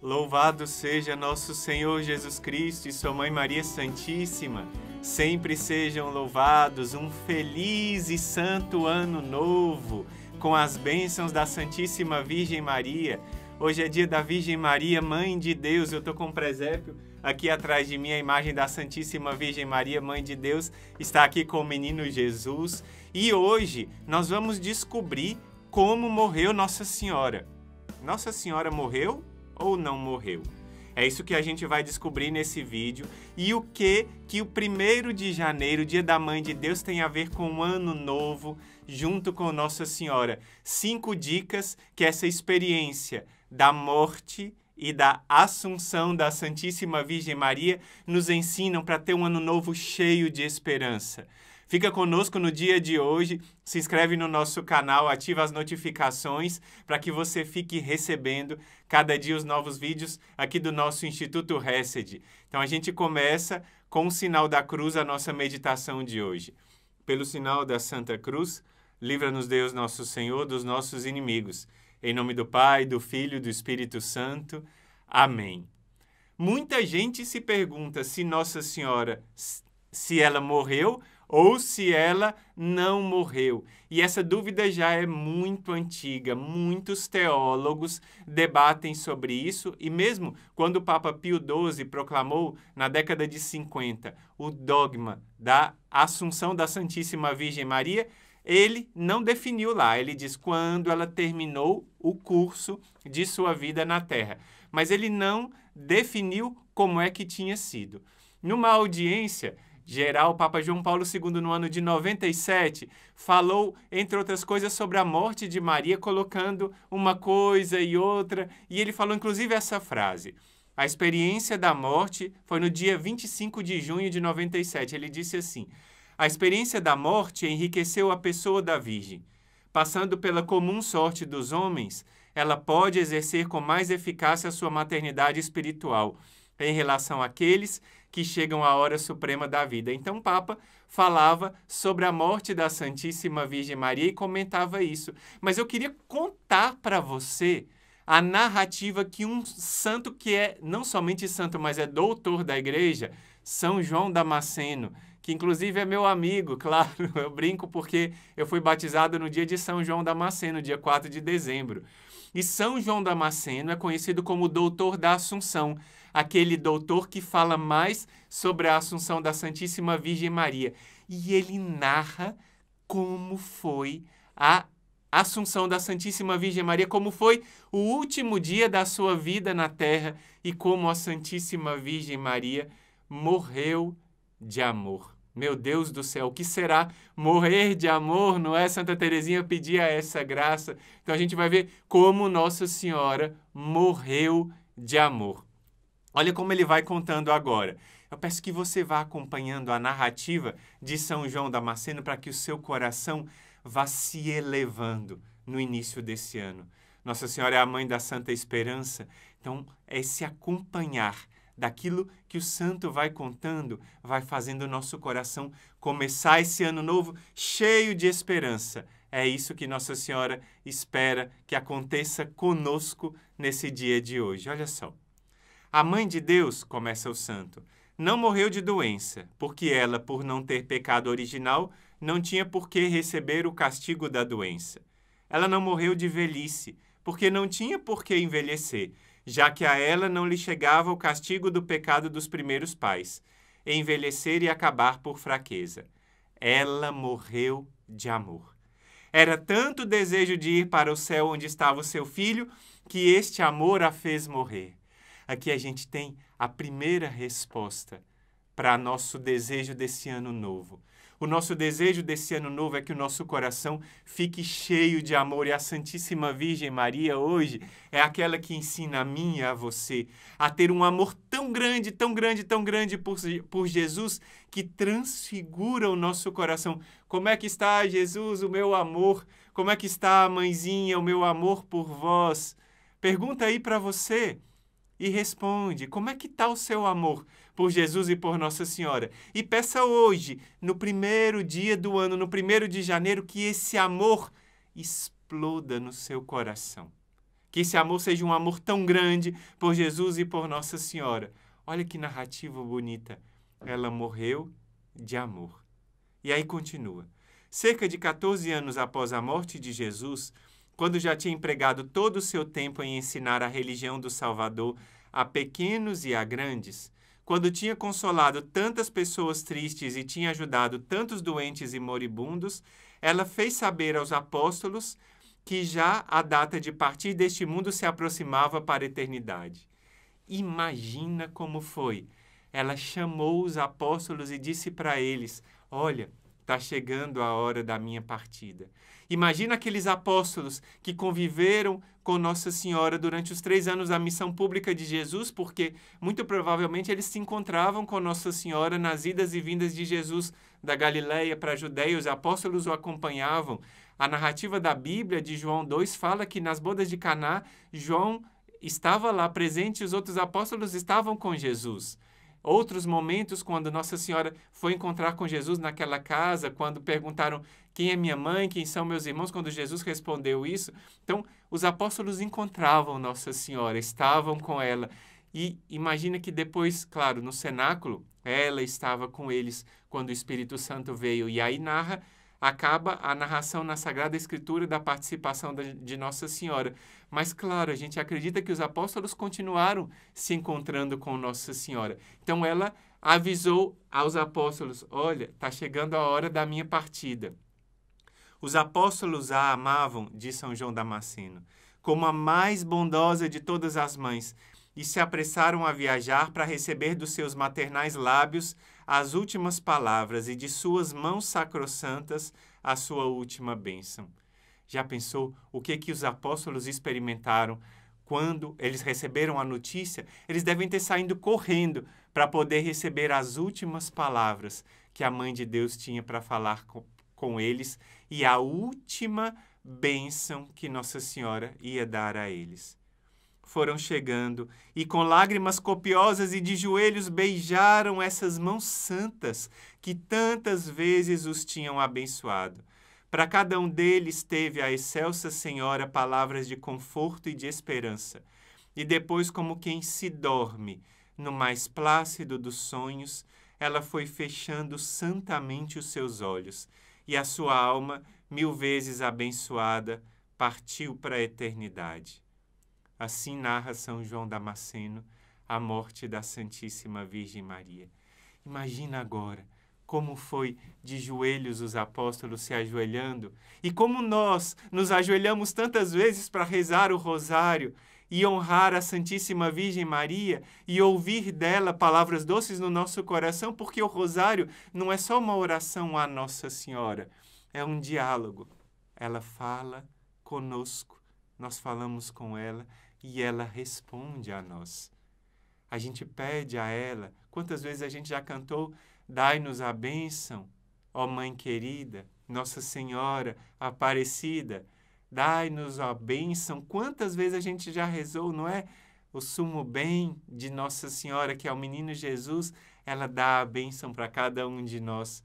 Louvado seja nosso Senhor Jesus Cristo e sua mãe Maria Santíssima. Sempre sejam louvados um feliz e santo ano novo com as bênçãos da Santíssima Virgem Maria. Hoje é dia da Virgem Maria, Mãe de Deus. Eu estou com um presépio aqui atrás de mim, a imagem da Santíssima Virgem Maria, Mãe de Deus, está aqui com o menino Jesus. E hoje nós vamos descobrir como morreu Nossa Senhora. Nossa Senhora morreu ou não morreu? É isso que a gente vai descobrir nesse vídeo e o que que o primeiro de janeiro, dia da Mãe de Deus, tem a ver com o Ano Novo, junto com Nossa Senhora. Cinco dicas que essa experiência da morte e da Assunção da Santíssima Virgem Maria nos ensinam para ter um Ano Novo cheio de esperança. Fica conosco no dia de hoje, se inscreve no nosso canal, ativa as notificações para que você fique recebendo cada dia os novos vídeos aqui do nosso Instituto Hesed. Então a gente começa com o sinal da cruz a nossa meditação de hoje. Pelo sinal da Santa Cruz, livra-nos Deus nosso Senhor dos nossos inimigos. Em nome do Pai, do Filho e do Espírito Santo. Amém. Muita gente se pergunta se Nossa Senhora, se ela morreu ou se ela não morreu. E essa dúvida já é muito antiga, muitos teólogos debatem sobre isso, e mesmo quando o Papa Pio XII proclamou, na década de 50, o dogma da Assunção da Santíssima Virgem Maria, ele não definiu lá, ele diz quando ela terminou o curso de sua vida na Terra, mas ele não definiu como é que tinha sido. Numa audiência geral, o Papa João Paulo II, no ano de 97, falou, entre outras coisas, sobre a morte de Maria, colocando uma coisa e outra, e ele falou inclusive essa frase. A experiência da morte foi no dia 25 de junho de 97. Ele disse assim: A experiência da morte enriqueceu a pessoa da Virgem. Passando pela comum sorte dos homens, ela pode exercer com mais eficácia a sua maternidade espiritual em relação àqueles que chegam à hora suprema da vida. Então, o Papa falava sobre a morte da Santíssima Virgem Maria e comentava isso. Mas eu queria contar para você a narrativa que um santo que é não somente santo, mas é doutor da igreja, São João Damasceno, que inclusive é meu amigo, claro, eu brinco porque eu fui batizado no dia de São João Damasceno, dia 4 de dezembro. E São João Damasceno é conhecido como doutor da Assunção, aquele doutor que fala mais sobre a Assunção da Santíssima Virgem Maria. E ele narra como foi a Assunção da Santíssima Virgem Maria, como foi o último dia da sua vida na terra e como a Santíssima Virgem Maria morreu de amor. Meu Deus do céu, o que será morrer de amor? Não é Santa Teresinha pedia essa graça? Então a gente vai ver como Nossa Senhora morreu de amor. Olha como ele vai contando agora. Eu peço que você vá acompanhando a narrativa de São João Damasceno para que o seu coração vá se elevando no início desse ano. Nossa Senhora é a mãe da Santa Esperança, então é se acompanhar daquilo que o santo vai contando, vai fazendo o nosso coração começar esse ano novo cheio de esperança. É isso que Nossa Senhora espera que aconteça conosco nesse dia de hoje. Olha só. A mãe de Deus, começa o santo, não morreu de doença, porque ela, por não ter pecado original, não tinha por que receber o castigo da doença. Ela não morreu de velhice, porque não tinha por que envelhecer, já que a ela não lhe chegava o castigo do pecado dos primeiros pais, envelhecer e acabar por fraqueza. Ela morreu de amor. Era tanto o desejo de ir para o céu onde estava o seu filho que este amor a fez morrer. Aqui a gente tem a primeira resposta para nosso desejo desse ano novo. O nosso desejo desse ano novo é que o nosso coração fique cheio de amor e a Santíssima Virgem Maria hoje é aquela que ensina a mim e a você a ter um amor tão grande, tão grande, tão grande por, por Jesus que transfigura o nosso coração. Como é que está, Jesus, o meu amor? Como é que está, mãezinha, o meu amor por vós? Pergunta aí para você e responde: como é que está o seu amor? por Jesus e por Nossa Senhora. E peça hoje, no primeiro dia do ano, no primeiro de janeiro, que esse amor exploda no seu coração. Que esse amor seja um amor tão grande por Jesus e por Nossa Senhora. Olha que narrativa bonita. Ela morreu de amor. E aí continua. Cerca de 14 anos após a morte de Jesus, quando já tinha empregado todo o seu tempo em ensinar a religião do Salvador a pequenos e a grandes, quando tinha consolado tantas pessoas tristes e tinha ajudado tantos doentes e moribundos, ela fez saber aos apóstolos que já a data de partir deste mundo se aproximava para a eternidade. Imagina como foi! Ela chamou os apóstolos e disse para eles: Olha, está chegando a hora da minha partida. Imagina aqueles apóstolos que conviveram com Nossa Senhora durante os três anos da missão pública de Jesus, porque muito provavelmente eles se encontravam com Nossa Senhora nas idas e vindas de Jesus da Galileia para a Judéia. os apóstolos o acompanhavam. A narrativa da Bíblia de João 2 fala que nas bodas de Caná, João estava lá presente e os outros apóstolos estavam com Jesus. Outros momentos, quando Nossa Senhora foi encontrar com Jesus naquela casa, quando perguntaram quem é minha mãe, quem são meus irmãos, quando Jesus respondeu isso. Então, os apóstolos encontravam Nossa Senhora, estavam com ela. E imagina que depois, claro, no cenáculo, ela estava com eles quando o Espírito Santo veio. E aí narra acaba a narração na Sagrada Escritura da participação de Nossa Senhora. Mas, claro, a gente acredita que os apóstolos continuaram se encontrando com Nossa Senhora. Então, ela avisou aos apóstolos: Olha, está chegando a hora da minha partida. Os apóstolos a amavam, diz São João Damasceno, como a mais bondosa de todas as mães, e se apressaram a viajar para receber dos seus maternais lábios as últimas palavras e de suas mãos sacrossantas a sua última bênção. Já pensou o que que os apóstolos experimentaram quando eles receberam a notícia? Eles devem ter saído correndo para poder receber as últimas palavras que a mãe de Deus tinha para falar com, com eles e a última bênção que Nossa Senhora ia dar a eles foram chegando e com lágrimas copiosas e de joelhos beijaram essas mãos santas que tantas vezes os tinham abençoado. Para cada um deles teve a excelsa Senhora palavras de conforto e de esperança. E depois, como quem se dorme, no mais plácido dos sonhos, ela foi fechando santamente os seus olhos, e a sua alma, mil vezes abençoada, partiu para a eternidade. Assim narra São João Damasceno a morte da Santíssima Virgem Maria. Imagina agora como foi de joelhos os apóstolos se ajoelhando e como nós nos ajoelhamos tantas vezes para rezar o rosário e honrar a Santíssima Virgem Maria e ouvir dela palavras doces no nosso coração, porque o rosário não é só uma oração à Nossa Senhora, é um diálogo. Ela fala conosco, nós falamos com ela e ela responde a nós. A gente pede a ela. Quantas vezes a gente já cantou: Dai-nos a bênção, ó Mãe querida, Nossa Senhora Aparecida, dai-nos a bênção. Quantas vezes a gente já rezou, não é? O sumo bem de Nossa Senhora, que é o menino Jesus, ela dá a bênção para cada um de nós.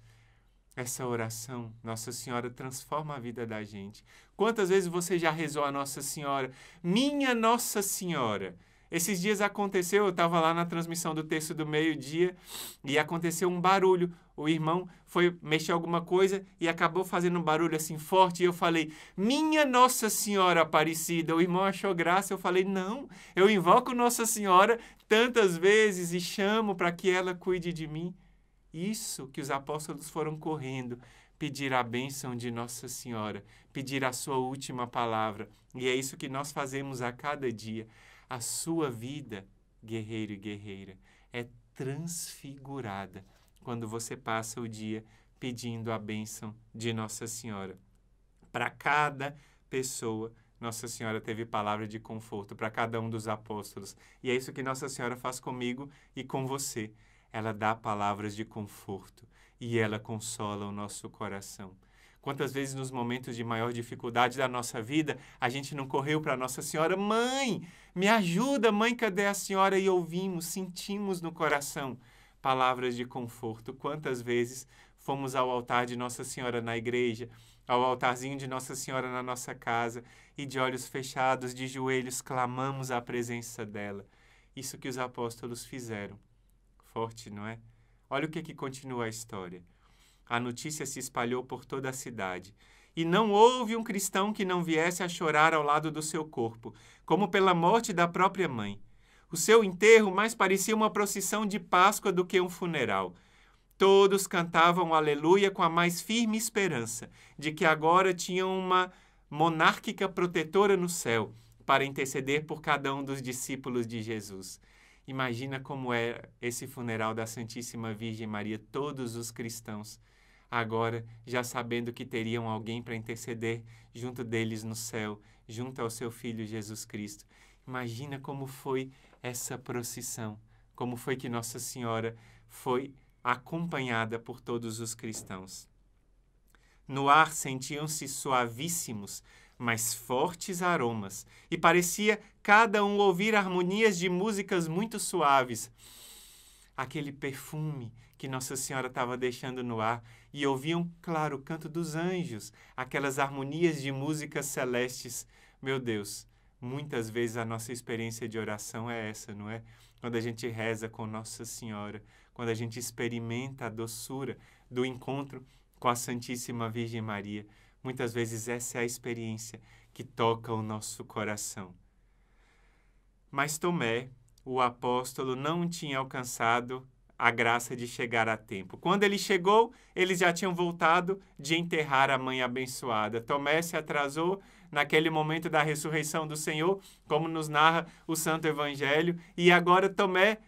Essa oração, Nossa Senhora transforma a vida da gente. Quantas vezes você já rezou a Nossa Senhora? Minha Nossa Senhora! Esses dias aconteceu, eu estava lá na transmissão do texto do meio-dia e aconteceu um barulho. O irmão foi mexer alguma coisa e acabou fazendo um barulho assim forte. E eu falei, Minha Nossa Senhora Aparecida. O irmão achou graça. Eu falei, Não, eu invoco Nossa Senhora tantas vezes e chamo para que ela cuide de mim. Isso que os apóstolos foram correndo, pedir a bênção de Nossa Senhora, pedir a sua última palavra. E é isso que nós fazemos a cada dia. A sua vida, guerreiro e guerreira, é transfigurada quando você passa o dia pedindo a bênção de Nossa Senhora. Para cada pessoa, Nossa Senhora teve palavra de conforto, para cada um dos apóstolos. E é isso que Nossa Senhora faz comigo e com você ela dá palavras de conforto e ela consola o nosso coração. Quantas vezes nos momentos de maior dificuldade da nossa vida, a gente não correu para Nossa Senhora, mãe, me ajuda, mãe, cadê a senhora? E ouvimos, sentimos no coração palavras de conforto. Quantas vezes fomos ao altar de Nossa Senhora na igreja, ao altarzinho de Nossa Senhora na nossa casa e de olhos fechados, de joelhos, clamamos a presença dela. Isso que os apóstolos fizeram forte, não é? Olha o que, que continua a história. A notícia se espalhou por toda a cidade. E não houve um cristão que não viesse a chorar ao lado do seu corpo, como pela morte da própria mãe. O seu enterro mais parecia uma procissão de Páscoa do que um funeral. Todos cantavam aleluia com a mais firme esperança de que agora tinham uma monárquica protetora no céu para interceder por cada um dos discípulos de Jesus. Imagina como era é esse funeral da Santíssima Virgem Maria, todos os cristãos, agora já sabendo que teriam alguém para interceder junto deles no céu, junto ao seu filho Jesus Cristo. Imagina como foi essa procissão, como foi que Nossa Senhora foi acompanhada por todos os cristãos. No ar sentiam-se suavíssimos mas fortes aromas, e parecia cada um ouvir harmonias de músicas muito suaves. Aquele perfume que Nossa Senhora estava deixando no ar, e ouviam, claro, o canto dos anjos, aquelas harmonias de músicas celestes. Meu Deus, muitas vezes a nossa experiência de oração é essa, não é? Quando a gente reza com Nossa Senhora, quando a gente experimenta a doçura do encontro com a Santíssima Virgem Maria. Muitas vezes essa é a experiência que toca o nosso coração. Mas Tomé, o apóstolo, não tinha alcançado a graça de chegar a tempo. Quando ele chegou, eles já tinham voltado de enterrar a mãe abençoada. Tomé se atrasou naquele momento da ressurreição do Senhor, como nos narra o Santo Evangelho, e agora Tomé,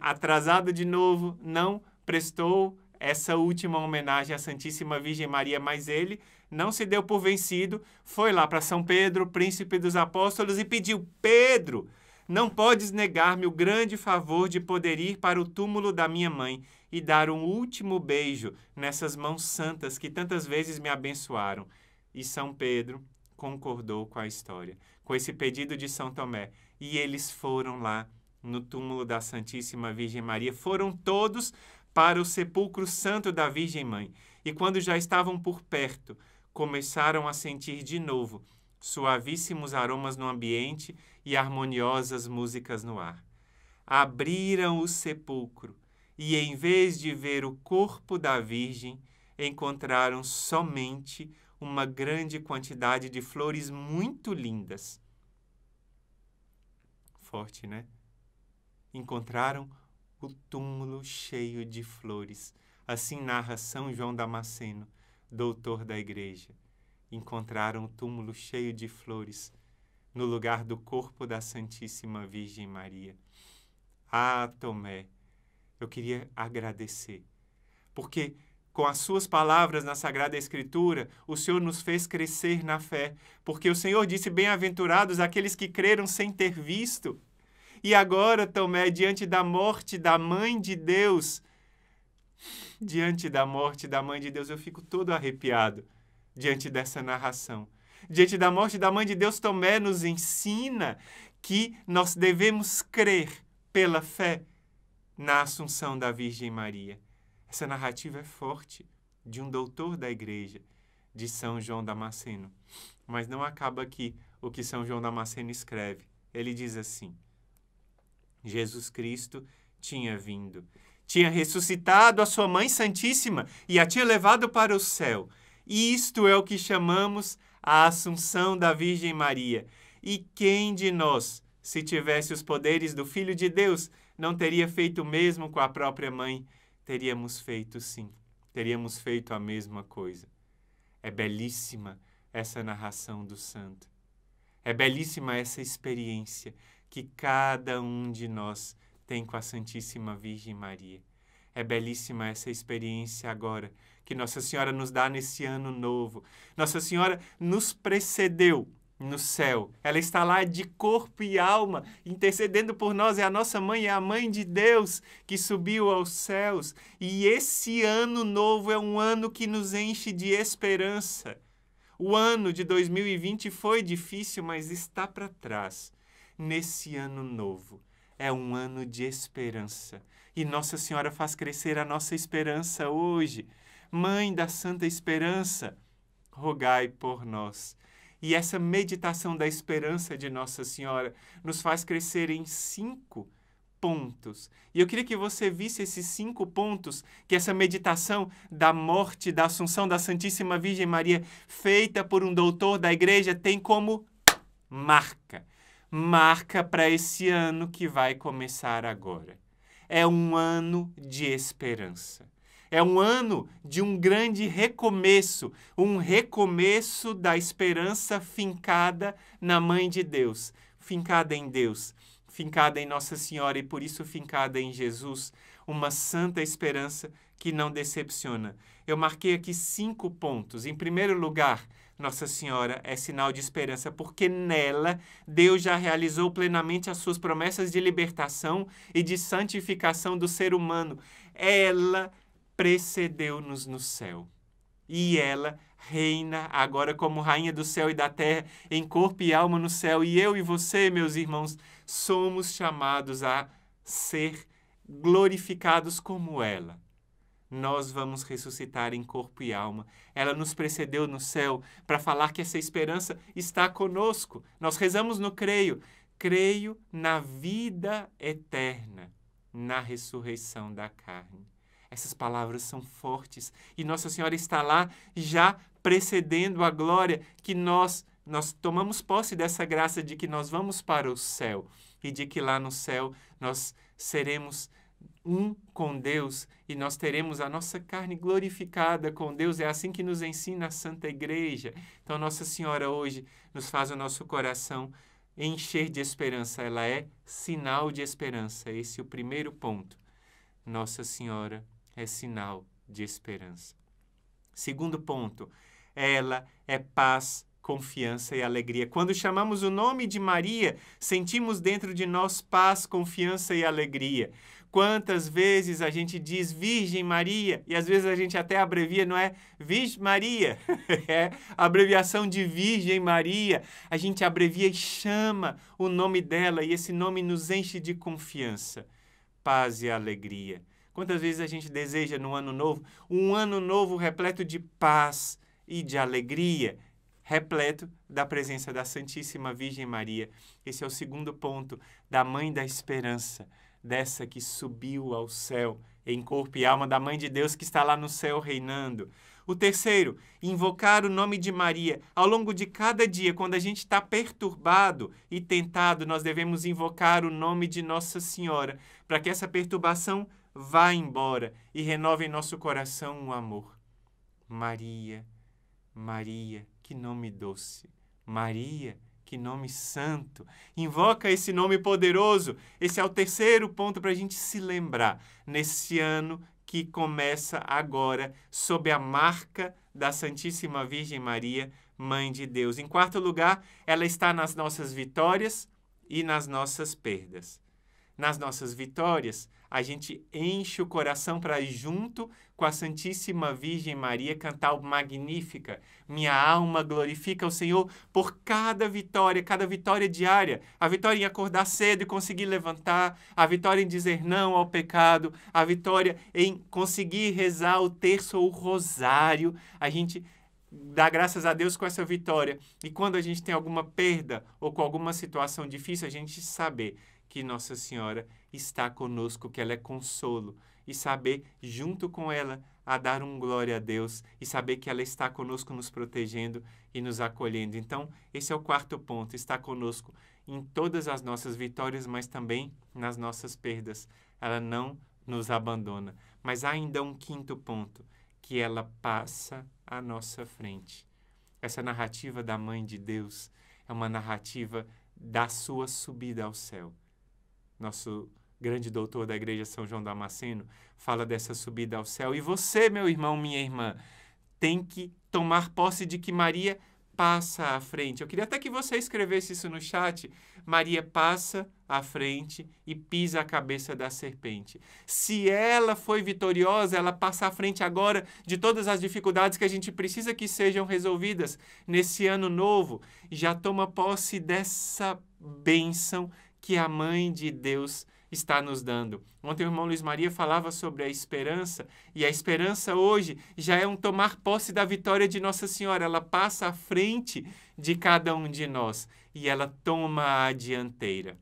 atrasado de novo, não prestou essa última homenagem à Santíssima Virgem Maria, mas ele não se deu por vencido, foi lá para São Pedro, príncipe dos apóstolos, e pediu: Pedro, não podes negar-me o grande favor de poder ir para o túmulo da minha mãe e dar um último beijo nessas mãos santas que tantas vezes me abençoaram. E São Pedro concordou com a história, com esse pedido de São Tomé. E eles foram lá no túmulo da Santíssima Virgem Maria. Foram todos para o sepulcro santo da Virgem Mãe. E quando já estavam por perto, começaram a sentir de novo suavíssimos aromas no ambiente e harmoniosas músicas no ar. Abriram o sepulcro e, em vez de ver o corpo da Virgem, encontraram somente uma grande quantidade de flores muito lindas. Forte, né? Encontraram o túmulo cheio de flores. Assim narra São João Damasceno, doutor da igreja. Encontraram o túmulo cheio de flores no lugar do corpo da Santíssima Virgem Maria. Ah, Tomé, eu queria agradecer, porque com as suas palavras na Sagrada Escritura, o Senhor nos fez crescer na fé, porque o Senhor disse: Bem-aventurados aqueles que creram sem ter visto. E agora, Tomé, diante da morte da mãe de Deus, diante da morte da mãe de Deus, eu fico todo arrepiado diante dessa narração. Diante da morte da mãe de Deus, Tomé nos ensina que nós devemos crer pela fé na Assunção da Virgem Maria. Essa narrativa é forte, de um doutor da igreja, de São João Damasceno. Mas não acaba aqui o que São João Damasceno escreve. Ele diz assim: Jesus Cristo tinha vindo, tinha ressuscitado a sua Mãe Santíssima e a tinha levado para o céu. E isto é o que chamamos a Assunção da Virgem Maria. E quem de nós, se tivesse os poderes do Filho de Deus, não teria feito o mesmo com a própria mãe? Teríamos feito sim, teríamos feito a mesma coisa. É belíssima essa narração do santo. É belíssima essa experiência que cada um de nós tem com a Santíssima Virgem Maria. É belíssima essa experiência agora que Nossa Senhora nos dá nesse ano novo. Nossa Senhora nos precedeu no céu. Ela está lá de corpo e alma, intercedendo por nós. É a nossa mãe, é a mãe de Deus que subiu aos céus. E esse ano novo é um ano que nos enche de esperança. O ano de 2020 foi difícil, mas está para trás nesse ano novo. É um ano de esperança. E Nossa Senhora faz crescer a nossa esperança hoje. Mãe da Santa Esperança, rogai por nós. E essa meditação da esperança de Nossa Senhora nos faz crescer em cinco pontos. E eu queria que você visse esses cinco pontos que essa meditação da morte, da assunção da Santíssima Virgem Maria, feita por um doutor da igreja, tem como marca marca para esse ano que vai começar agora. É um ano de esperança. É um ano de um grande recomeço, um recomeço da esperança fincada na Mãe de Deus, fincada em Deus, fincada em Nossa Senhora e por isso fincada em Jesus, uma santa esperança que não decepciona. Eu marquei aqui cinco pontos. Em primeiro lugar, nossa Senhora é sinal de esperança, porque nela Deus já realizou plenamente as suas promessas de libertação e de santificação do ser humano. Ela precedeu-nos no céu. E ela reina agora como rainha do céu e da terra, em corpo e alma no céu. E eu e você, meus irmãos, somos chamados a ser glorificados como ela nós vamos ressuscitar em corpo e alma. Ela nos precedeu no céu para falar que essa esperança está conosco. Nós rezamos no creio. Creio na vida eterna, na ressurreição da carne. Essas palavras são fortes e Nossa Senhora está lá já precedendo a glória que nós nós tomamos posse dessa graça de que nós vamos para o céu e de que lá no céu nós seremos um com Deus e nós teremos a nossa carne glorificada com Deus. É assim que nos ensina a Santa Igreja. Então, Nossa Senhora hoje nos faz o nosso coração encher de esperança. Ela é sinal de esperança. Esse é o primeiro ponto. Nossa Senhora é sinal de esperança. Segundo ponto, ela é paz confiança e alegria. Quando chamamos o nome de Maria, sentimos dentro de nós paz, confiança e alegria. Quantas vezes a gente diz Virgem Maria e às vezes a gente até abrevia, não é? Virgem Maria, é abreviação de Virgem Maria. A gente abrevia e chama o nome dela e esse nome nos enche de confiança, paz e alegria. Quantas vezes a gente deseja no ano novo um ano novo repleto de paz e de alegria, repleto da presença da Santíssima Virgem Maria. Esse é o segundo ponto da Mãe da Esperança dessa que subiu ao céu, em corpo e alma da Mãe de Deus que está lá no céu reinando. O terceiro, invocar o nome de Maria. Ao longo de cada dia, quando a gente está perturbado e tentado, nós devemos invocar o nome de Nossa Senhora, para que essa perturbação vá embora e renove em nosso coração o amor. Maria, Maria, que nome doce. Maria, que nome santo! Invoca esse nome poderoso. Esse é o terceiro ponto para a gente se lembrar nesse ano que começa agora, sob a marca da Santíssima Virgem Maria, Mãe de Deus. Em quarto lugar, ela está nas nossas vitórias e nas nossas perdas. Nas nossas vitórias, a gente enche o coração para junto com a Santíssima Virgem Maria cantar o Magnífica. Minha alma glorifica o Senhor por cada vitória, cada vitória diária. A vitória em acordar cedo e conseguir levantar, a vitória em dizer não ao pecado, a vitória em conseguir rezar o terço ou o rosário. A gente dá graças a Deus com essa vitória. E quando a gente tem alguma perda ou com alguma situação difícil, a gente saber que Nossa Senhora está conosco, que ela é consolo, e saber, junto com ela, a dar um glória a Deus e saber que ela está conosco, nos protegendo e nos acolhendo. Então, esse é o quarto ponto: está conosco em todas as nossas vitórias, mas também nas nossas perdas. Ela não nos abandona. Mas há ainda um quinto ponto: que ela passa à nossa frente. Essa narrativa da Mãe de Deus é uma narrativa da sua subida ao céu nosso grande doutor da igreja São João Damasceno, fala dessa subida ao céu. E você, meu irmão, minha irmã, tem que tomar posse de que Maria passa à frente. Eu queria até que você escrevesse isso no chat. Maria passa à frente e pisa a cabeça da serpente. Se ela foi vitoriosa, ela passa à frente agora de todas as dificuldades que a gente precisa que sejam resolvidas nesse ano novo. Já toma posse dessa bênção que a mãe de Deus está nos dando. Ontem o irmão Luiz Maria falava sobre a esperança, e a esperança hoje já é um tomar posse da vitória de Nossa Senhora. Ela passa à frente de cada um de nós e ela toma a dianteira.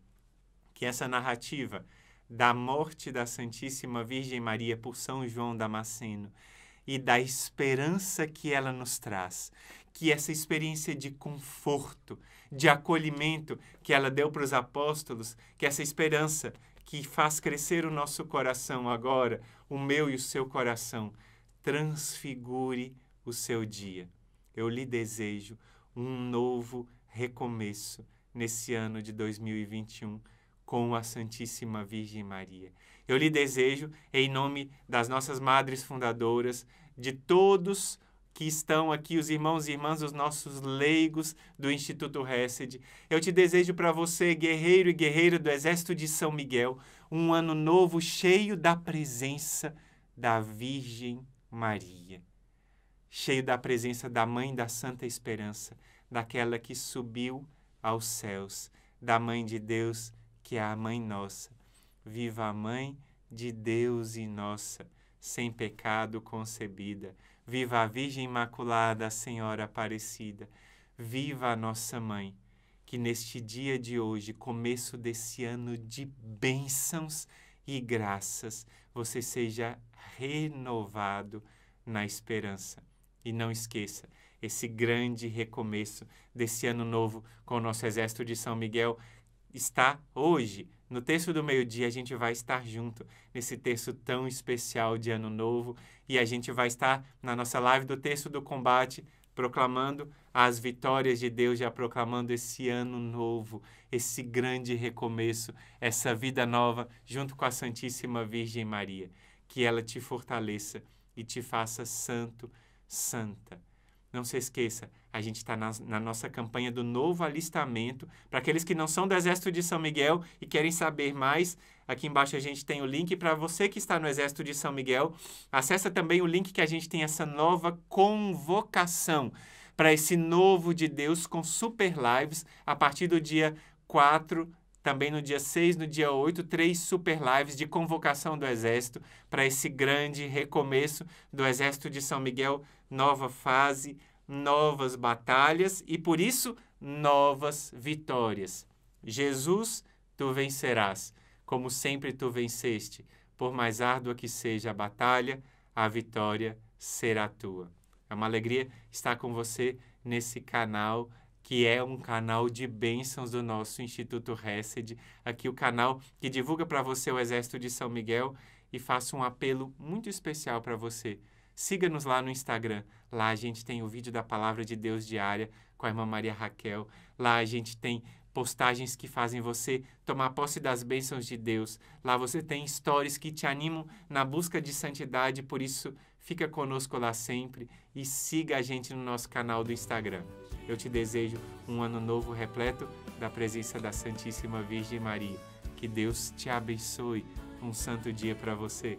Que essa narrativa da morte da Santíssima Virgem Maria por São João Damasceno e da esperança que ela nos traz, que essa experiência de conforto, de acolhimento que ela deu para os apóstolos, que essa esperança que faz crescer o nosso coração agora, o meu e o seu coração, transfigure o seu dia. Eu lhe desejo um novo recomeço nesse ano de 2021 com a Santíssima Virgem Maria. Eu lhe desejo, em nome das nossas madres fundadoras, de todos os que estão aqui, os irmãos e irmãs, os nossos leigos do Instituto Hesed. Eu te desejo para você, guerreiro e guerreira do Exército de São Miguel, um ano novo cheio da presença da Virgem Maria, cheio da presença da Mãe da Santa Esperança, daquela que subiu aos céus, da Mãe de Deus, que é a Mãe Nossa. Viva a Mãe de Deus e Nossa, sem pecado concebida Viva a Virgem Imaculada, a Senhora Aparecida. Viva a nossa mãe, que neste dia de hoje, começo desse ano de bênçãos e graças, você seja renovado na esperança. E não esqueça esse grande recomeço desse ano novo com o nosso exército de São Miguel está hoje no texto do meio-dia, a gente vai estar junto nesse texto tão especial de Ano Novo e a gente vai estar na nossa live do texto do combate proclamando as vitórias de Deus, já proclamando esse ano novo, esse grande recomeço, essa vida nova, junto com a Santíssima Virgem Maria. Que ela te fortaleça e te faça santo, santa. Não se esqueça, a gente está na, na, nossa campanha do novo alistamento. Para aqueles que não são do Exército de São Miguel e querem saber mais, aqui embaixo a gente tem o link. Para você que está no Exército de São Miguel, acessa também o link que a gente tem essa nova convocação para esse novo de Deus com super lives a partir do dia 4 também no dia 6, no dia 8, três super lives de convocação do Exército para esse grande recomeço do Exército de São Miguel, nova fase, novas batalhas e por isso novas vitórias. Jesus, tu vencerás, como sempre tu venceste. Por mais árdua que seja a batalha, a vitória será tua. É uma alegria estar com você nesse canal que é um canal de bênçãos do nosso Instituto Hesed, aqui o canal que divulga para você o Exército de São Miguel e faço um apelo muito especial para você Siga-nos lá no Instagram. Lá a gente tem o vídeo da Palavra de Deus diária com a irmã Maria Raquel. Lá a gente tem postagens que fazem você tomar posse das bênçãos de Deus. Lá você tem stories que te animam na busca de santidade. Por isso, fica conosco lá sempre e siga a gente no nosso canal do Instagram. Eu te desejo um ano novo repleto da presença da Santíssima Virgem Maria. Que Deus te abençoe. Um santo dia para você.